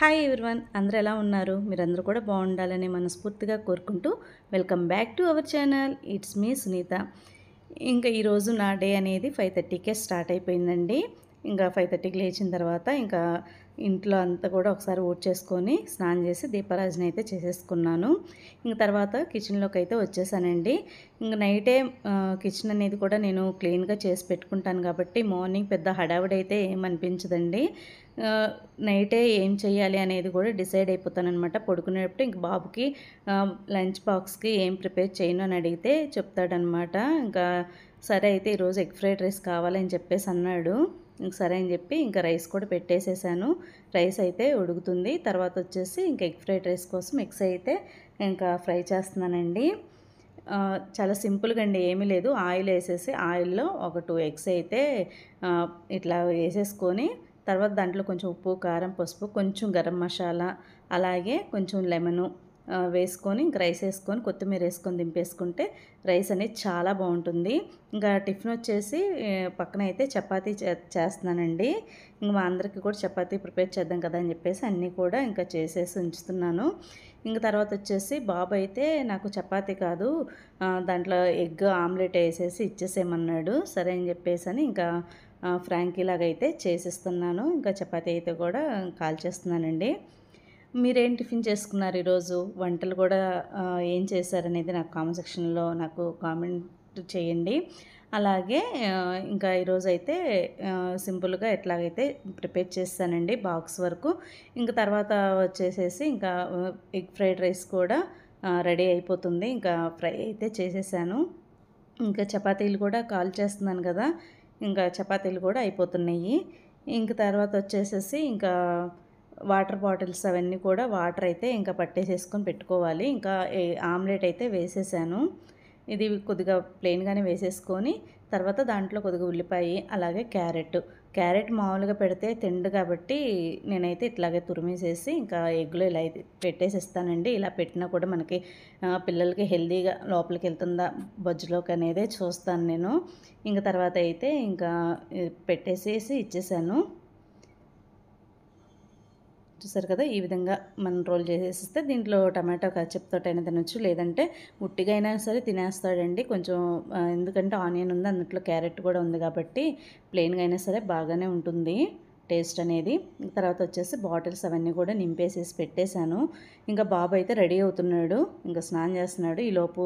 hi everyone అందరూ ఎలా ఉన్నారు మీరందరూ కూడా బాగుండాలని మనస్ఫూర్తిగా కోరుకుంటూ welcome back to our channel it's me Sunitha ఇంకా ఈరోజు నా డే అనేది ఫైవ్ థర్టీకే స్టార్ట్ అయిపోయిందండి ఇంకా ఫైవ్ థర్టీకి లేచిన తర్వాత ఇంకా ఇంట్లో అంతా కూడా ఒకసారి ఊట్ చేసుకొని స్నానం చేసి దీపారాజన అయితే చేసేసుకున్నాను ఇంక తర్వాత కిచెన్లోకి అయితే వచ్చేసానండి ఇంక నైటే కిచెన్ అనేది కూడా నేను క్లీన్గా చేసి పెట్టుకుంటాను కాబట్టి మార్నింగ్ పెద్ద హడావిడి అయితే ఏమనిపించదండి నైటే ఏం చేయాలి అనేది కూడా డిసైడ్ అనమాట పడుకునేటప్పుడు ఇంక బాబుకి లంచ్ బాక్స్కి ఏం ప్రిపేర్ చేయను అని అడిగితే చెప్తాడనమాట ఇంకా సరే అయితే ఈరోజు ఎగ్ ఫ్రైడ్ రైస్ కావాలని చెప్పేసి అన్నాడు సరే అని చెప్పి ఇంకా రైస్ కూడా పెట్టేసేసాను రైస్ అయితే ఉడుకుతుంది తర్వాత వచ్చేసి ఇంకా ఎగ్ ఫ్రైడ్ రైస్ కోసం ఎగ్స్ అయితే ఇంకా ఫ్రై చేస్తున్నానండి చాలా సింపుల్గా అండి ఏమీ లేదు ఆయిల్ వేసేసి ఆయిల్లో ఒక టూ ఎగ్స్ అయితే ఇట్లా వేసేసుకొని తర్వాత దాంట్లో కొంచెం ఉప్పు కారం పసుపు కొంచెం గరం మసాలా అలాగే కొంచెం లెమను వేసుకొని ఇంకా రైస్ వేసుకొని కొత్తిమీర వేసుకొని దింపేసుకుంటే రైస్ అనేది చాలా బాగుంటుంది ఇంకా టిఫిన్ వచ్చేసి పక్కన అయితే చపాతీ చేస్తున్నానండి ఇంకా మా అందరికీ కూడా చపాతీ ప్రిపేర్ చేద్దాం కదా అని చెప్పేసి అన్నీ కూడా ఇంకా చేసేసి ఉంచుతున్నాను ఇంకా తర్వాత వచ్చేసి బాబు అయితే నాకు చపాతీ కాదు దాంట్లో ఎగ్ ఆమ్లెట్ వేసేసి ఇచ్చేసేయమన్నాడు సరే అని చెప్పేసి అని ఇంకా ఫ్రాంకీ లాగా అయితే చేసిస్తున్నాను ఇంకా చపాతీ అయితే కూడా కాల్ చేస్తున్నానండి మీరేం టిఫిన్ చేసుకున్నారు ఈరోజు వంటలు కూడా ఏం చేశారనేది నాకు కామెంట్ సెక్షన్లో నాకు కామెంట్ చేయండి అలాగే ఇంకా ఈరోజు అయితే సింపుల్గా ఎట్లాగైతే ప్రిపేర్ చేస్తానండి బాక్స్ వరకు ఇంకా తర్వాత వచ్చేసేసి ఇంకా ఎగ్ ఫ్రైడ్ రైస్ కూడా రెడీ అయిపోతుంది ఇంకా ఫ్రై అయితే చేసేసాను ఇంకా చపాతీలు కూడా కాల్ చేస్తున్నాను కదా ఇంకా చపాతీలు కూడా అయిపోతున్నాయి ఇంక తర్వాత వచ్చేసేసి ఇంకా వాటర్ బాటిల్స్ అవన్నీ కూడా వాటర్ అయితే ఇంకా పట్టేసేసుకొని పెట్టుకోవాలి ఇంకా ఆమ్లెట్ అయితే వేసేసాను ఇది కొద్దిగా ప్లెయిన్గానే వేసేసుకొని తర్వాత దాంట్లో కొద్దిగా ఉల్లిపాయ అలాగే క్యారెట్ క్యారెట్ మామూలుగా పెడితే తిండు కాబట్టి నేనైతే ఇట్లాగే తురిమేసేసి ఇంకా ఎగ్లో ఇలా అయితే పెట్టేసిస్తానండి ఇలా పెట్టినా కూడా మనకి పిల్లలకి హెల్దీగా లోపలికి వెళ్తుందా బొజ్జులోకి అనేది చూస్తాను నేను ఇంకా తర్వాత అయితే ఇంకా పెట్టేసేసి ఇచ్చేసాను చూసారు కదా ఈ విధంగా మనం రోల్ చేసేస్తే దీంట్లో టమాటో కచ్చప్తో అయినా తినొచ్చు లేదంటే ఉట్టిగా అయినా సరే తినేస్తాడండి కొంచెం ఎందుకంటే ఆనియన్ ఉంది అందుట్లో క్యారెట్ కూడా ఉంది కాబట్టి ప్లెయిన్గా అయినా సరే బాగానే ఉంటుంది టేస్ట్ అనేది తర్వాత వచ్చేసి బాటిల్స్ అవన్నీ కూడా నింపేసేసి పెట్టేశాను ఇంకా బాబు అయితే రెడీ అవుతున్నాడు ఇంకా స్నానం చేస్తున్నాడు ఈలోపు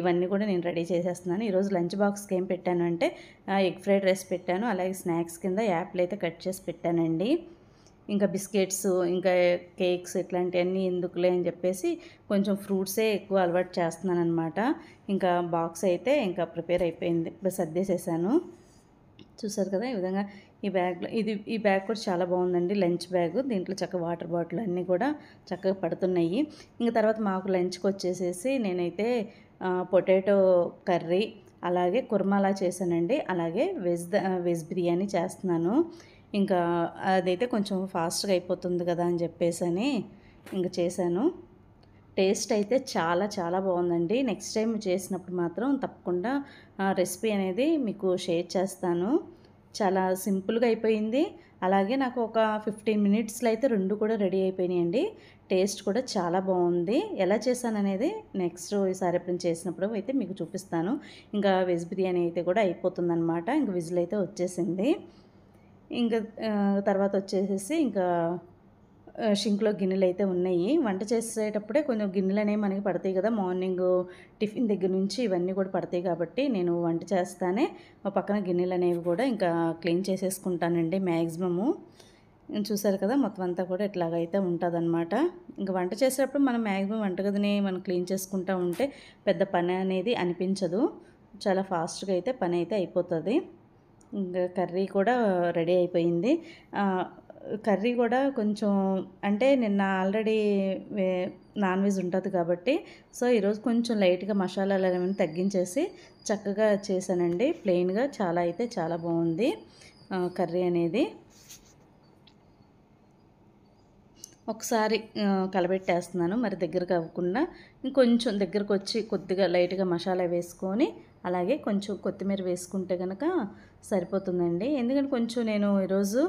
ఇవన్నీ కూడా నేను రెడీ చేసేస్తున్నాను ఈరోజు లంచ్ బాక్స్కి ఏం పెట్టాను అంటే ఎగ్ ఫ్రైడ్ రైస్ పెట్టాను అలాగే స్నాక్స్ కింద యాప్లు అయితే కట్ చేసి పెట్టానండి ఇంకా బిస్కెట్స్ ఇంకా కేక్స్ ఇట్లాంటివన్నీ ఎందుకులే అని చెప్పేసి కొంచెం ఫ్రూట్సే ఎక్కువ అలవాటు చేస్తున్నాను అనమాట ఇంకా బాక్స్ అయితే ఇంకా ప్రిపేర్ అయిపోయింది సర్దేసేసాను చూసారు కదా ఈ విధంగా ఈ బ్యాగ్లో ఇది ఈ బ్యాగ్ కూడా చాలా బాగుందండి లంచ్ బ్యాగ్ దీంట్లో చక్కగా వాటర్ బాటిల్ అన్నీ కూడా చక్కగా పడుతున్నాయి ఇంకా తర్వాత మాకు లంచ్కి వచ్చేసేసి నేనైతే పొటాటో కర్రీ అలాగే కుర్మాలా చేశానండి అలాగే వెజ్ వెజ్ బిర్యానీ చేస్తున్నాను ఇంకా అదైతే కొంచెం ఫాస్ట్గా అయిపోతుంది కదా అని చెప్పేసి అని ఇంకా చేశాను టేస్ట్ అయితే చాలా చాలా బాగుందండి నెక్స్ట్ టైం చేసినప్పుడు మాత్రం తప్పకుండా రెసిపీ అనేది మీకు షేర్ చేస్తాను చాలా సింపుల్గా అయిపోయింది అలాగే నాకు ఒక ఫిఫ్టీన్ మినిట్స్లో అయితే రెండు కూడా రెడీ అయిపోయినాయండి టేస్ట్ కూడా చాలా బాగుంది ఎలా చేశాననేది నెక్స్ట్ ఈసారి ఎప్పుడైనా చేసినప్పుడు అయితే మీకు చూపిస్తాను ఇంకా వెజ్ బిర్యానీ అయితే కూడా అయిపోతుందన్నమాట ఇంకా విజిల్ అయితే వచ్చేసింది ఇంకా తర్వాత వచ్చేసేసి ఇంకా షింక్లో గిన్నెలు అయితే ఉన్నాయి వంట చేసేటప్పుడే కొంచెం గిన్నెలు అనేవి మనకి పడతాయి కదా మార్నింగ్ టిఫిన్ దగ్గర నుంచి ఇవన్నీ కూడా పడతాయి కాబట్టి నేను వంట చేస్తానే మా పక్కన గిన్నెలు అనేవి కూడా ఇంకా క్లీన్ చేసేసుకుంటానండి మ్యాక్సిమము చూసారు కదా మొత్తం అంతా కూడా ఇట్లాగైతే ఉంటుందన్నమాట ఇంకా వంట చేసేటప్పుడు మనం మ్యాక్సిమం వంటగదిని మనం క్లీన్ చేసుకుంటూ ఉంటే పెద్ద పని అనేది అనిపించదు చాలా ఫాస్ట్గా అయితే పని అయితే అయిపోతుంది ఇంకా కర్రీ కూడా రెడీ అయిపోయింది కర్రీ కూడా కొంచెం అంటే నిన్న ఆల్రెడీ నాన్ వెజ్ ఉంటుంది కాబట్టి సో ఈరోజు కొంచెం లైట్గా మసాలాలు అనేవి తగ్గించేసి చక్కగా చేశానండి ప్లెయిన్గా చాలా అయితే చాలా బాగుంది కర్రీ అనేది ఒకసారి కలబెట్టేస్తున్నాను మరి దగ్గరకు అవ్వకుండా ఇంకొంచెం దగ్గరకు వచ్చి కొద్దిగా లైట్గా మసాలా వేసుకొని అలాగే కొంచెం కొత్తిమీర వేసుకుంటే కనుక సరిపోతుందండి ఎందుకంటే కొంచెం నేను ఈరోజు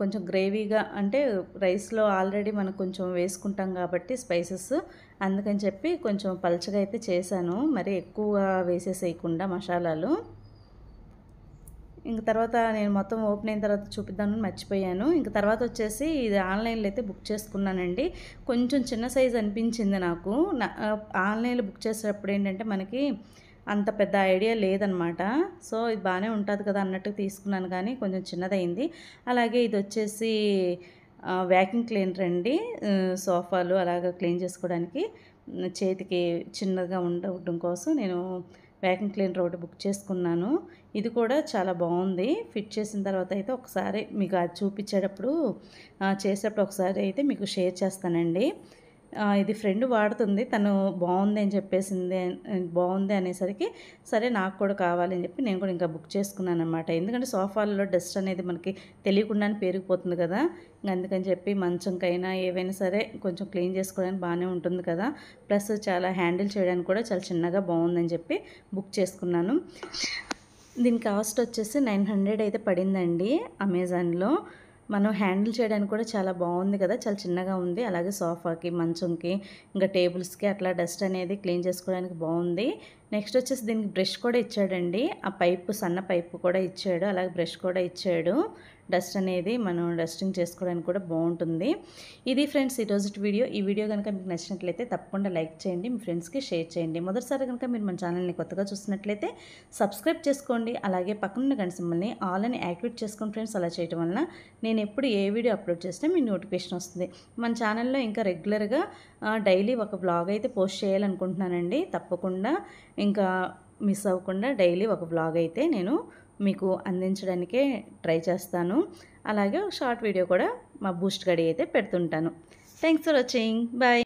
కొంచెం గ్రేవీగా అంటే రైస్లో ఆల్రెడీ మనం కొంచెం వేసుకుంటాం కాబట్టి స్పైసెస్ అందుకని చెప్పి కొంచెం పలచగా అయితే చేశాను మరి ఎక్కువ వేసేసేయకుండా మసాలాలు ఇంక తర్వాత నేను మొత్తం ఓపెన్ అయిన తర్వాత చూపిద్దామని మర్చిపోయాను ఇంక తర్వాత వచ్చేసి ఇది ఆన్లైన్లో అయితే బుక్ చేసుకున్నానండి కొంచెం చిన్న సైజ్ అనిపించింది నాకు ఆన్లైన్లో బుక్ చేసేటప్పుడు ఏంటంటే మనకి అంత పెద్ద ఐడియా లేదనమాట సో ఇది బాగానే ఉంటుంది కదా అన్నట్టు తీసుకున్నాను కానీ కొంచెం చిన్నదైంది అలాగే ఇది వచ్చేసి వ్యాక్యూమ్ క్లీనర్ అండి సోఫాలు అలాగ క్లీన్ చేసుకోవడానికి చేతికి చిన్నగా ఉండడం కోసం నేను వ్యాక్యూమ్ క్లీనర్ ఒకటి బుక్ చేసుకున్నాను ఇది కూడా చాలా బాగుంది ఫిట్ చేసిన తర్వాత అయితే ఒకసారి మీకు అది చూపించేటప్పుడు చేసేటప్పుడు ఒకసారి అయితే మీకు షేర్ చేస్తానండి ఇది ఫ్రెండ్ వాడుతుంది తను బాగుంది అని చెప్పేసింది బాగుంది అనేసరికి సరే నాకు కూడా కావాలని చెప్పి నేను కూడా ఇంకా బుక్ చేసుకున్నాను అనమాట ఎందుకంటే సోఫాలలో డస్ట్ అనేది మనకి తెలియకుండానే పేరుకుపోతుంది కదా అందుకని చెప్పి మంచంకైనా ఏవైనా సరే కొంచెం క్లీన్ చేసుకోవడానికి బాగానే ఉంటుంది కదా ప్లస్ చాలా హ్యాండిల్ చేయడానికి కూడా చాలా చిన్నగా బాగుందని చెప్పి బుక్ చేసుకున్నాను దీని కాస్ట్ వచ్చేసి నైన్ హండ్రెడ్ అయితే పడిందండి అమెజాన్లో మనం హ్యాండిల్ చేయడానికి కూడా చాలా బాగుంది కదా చాలా చిన్నగా ఉంది అలాగే సోఫాకి మంచంకి ఇంకా టేబుల్స్కి అట్లా డస్ట్ అనేది క్లీన్ చేసుకోవడానికి బాగుంది నెక్స్ట్ వచ్చేసి దీనికి బ్రష్ కూడా ఇచ్చాడండి ఆ పైపు సన్న పైపు కూడా ఇచ్చాడు అలాగే బ్రష్ కూడా ఇచ్చాడు డస్ట్ అనేది మనం డస్టింగ్ చేసుకోవడానికి కూడా బాగుంటుంది ఇది ఫ్రెండ్స్ ఈరోజు వీడియో ఈ వీడియో కనుక మీకు నచ్చినట్లయితే తప్పకుండా లైక్ చేయండి మీ ఫ్రెండ్స్కి షేర్ చేయండి మొదటిసారి కనుక మీరు మన ఛానల్ని కొత్తగా చూసినట్లయితే సబ్స్క్రైబ్ చేసుకోండి అలాగే పక్కన గంట సింబల్ని ఆల్ అని యాక్టివేట్ చేసుకోండి ఫ్రెండ్స్ అలా చేయడం వలన నేను ఎప్పుడు ఏ వీడియో అప్లోడ్ చేసినా మీ నోటిఫికేషన్ వస్తుంది మన ఛానల్లో ఇంకా రెగ్యులర్గా డైలీ ఒక బ్లాగ్ అయితే పోస్ట్ చేయాలనుకుంటున్నానండి తప్పకుండా ఇంకా మిస్ అవ్వకుండా డైలీ ఒక బ్లాగ్ అయితే నేను మీకు అందించడానికే ట్రై చేస్తాను అలాగే షార్ట్ వీడియో కూడా మా బూస్ట్ గడి అయితే పెడుతుంటాను థ్యాంక్స్ ఫర్ వాచింగ్ బాయ్